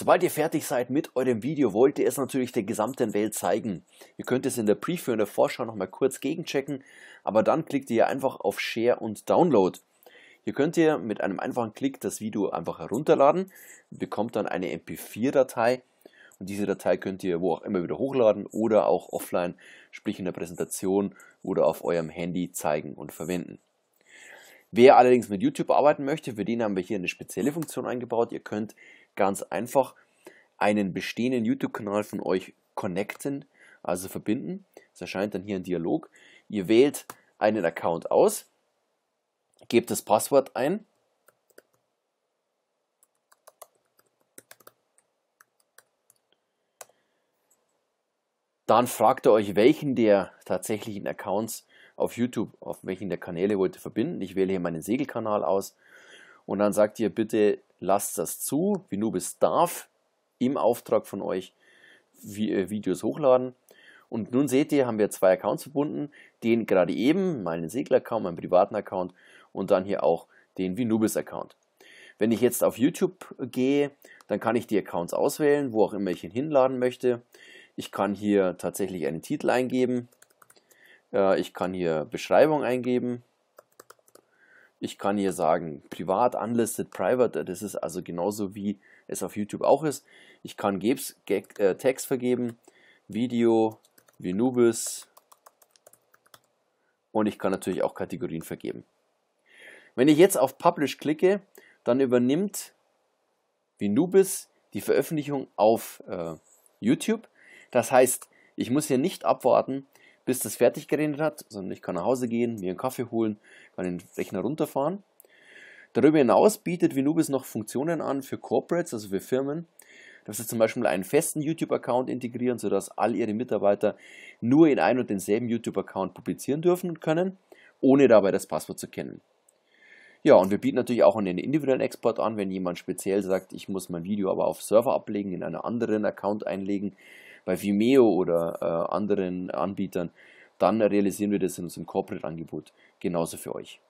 Sobald ihr fertig seid mit eurem Video, wollt ihr es natürlich der gesamten Welt zeigen. Ihr könnt es in der Preview und der Vorschau nochmal kurz gegenchecken, aber dann klickt ihr einfach auf Share und Download. Hier könnt ihr mit einem einfachen Klick das Video einfach herunterladen, bekommt dann eine MP4-Datei und diese Datei könnt ihr wo auch immer wieder hochladen oder auch offline, sprich in der Präsentation oder auf eurem Handy zeigen und verwenden. Wer allerdings mit YouTube arbeiten möchte, für den haben wir hier eine spezielle Funktion eingebaut. Ihr könnt ganz einfach einen bestehenden YouTube-Kanal von euch connecten, also verbinden. Es erscheint dann hier ein Dialog. Ihr wählt einen Account aus, gebt das Passwort ein. Dann fragt er euch, welchen der tatsächlichen Accounts auf YouTube, auf welchen der Kanäle wollt ihr verbinden. Ich wähle hier meinen Segelkanal aus und dann sagt ihr bitte lasst das zu. Vinubis darf im Auftrag von euch äh, Videos hochladen. Und nun seht ihr, haben wir zwei Accounts verbunden. Den gerade eben, meinen Segler-Account, meinen privaten Account und dann hier auch den Vinubis-Account. Wenn ich jetzt auf YouTube gehe, dann kann ich die Accounts auswählen, wo auch immer ich ihn hinladen möchte. Ich kann hier tatsächlich einen Titel eingeben. Äh, ich kann hier Beschreibung eingeben ich kann hier sagen, privat, unlisted, private, das ist also genauso wie es auf YouTube auch ist. Ich kann Gebs, Gag, äh, Tags vergeben, Video, Vinubis und ich kann natürlich auch Kategorien vergeben. Wenn ich jetzt auf Publish klicke, dann übernimmt Vinubis die Veröffentlichung auf äh, YouTube. Das heißt, ich muss hier nicht abwarten, bis das fertig geredet hat, sondern ich kann nach Hause gehen, mir einen Kaffee holen, kann den Rechner runterfahren. Darüber hinaus bietet Vinubis noch Funktionen an für Corporates, also für Firmen, dass sie zum Beispiel einen festen YouTube-Account integrieren, sodass all ihre Mitarbeiter nur in einen und denselben YouTube-Account publizieren dürfen und können, ohne dabei das Passwort zu kennen. Ja, und wir bieten natürlich auch einen individuellen Export an, wenn jemand speziell sagt, ich muss mein Video aber auf Server ablegen, in einen anderen Account einlegen, bei Vimeo oder äh, anderen Anbietern, dann realisieren wir das in unserem Corporate-Angebot genauso für euch.